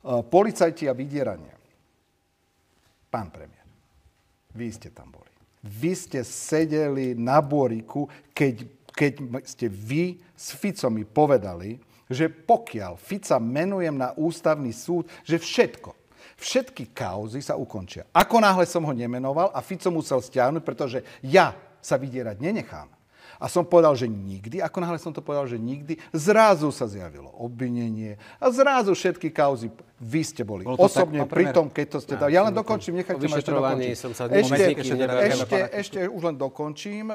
Eh, policajti a vydierania. Pán premiér, vy ste tam boli. Vy ste sedeli na boriku, keď, keď ste vy s Ficomi povedali, že pokiaľ Fica menujem na ústavný súd, že všetko, všetky kauzy sa ukončia. Ako náhle som ho nemenoval a Fico musel stiahnuť, pretože ja sa vydierať nenechám a som povedal, že nikdy, ako náhle som to povedal, že nikdy, zrazu sa zjavilo obvinenie a zrazu všetky kauzy vy ste boli Bol osobne pri tom, keď to ste dali. Ja len dokončím, nechajte ma ešte dokončiť. Ešte, ešte, ešte, ešte už len dokončím.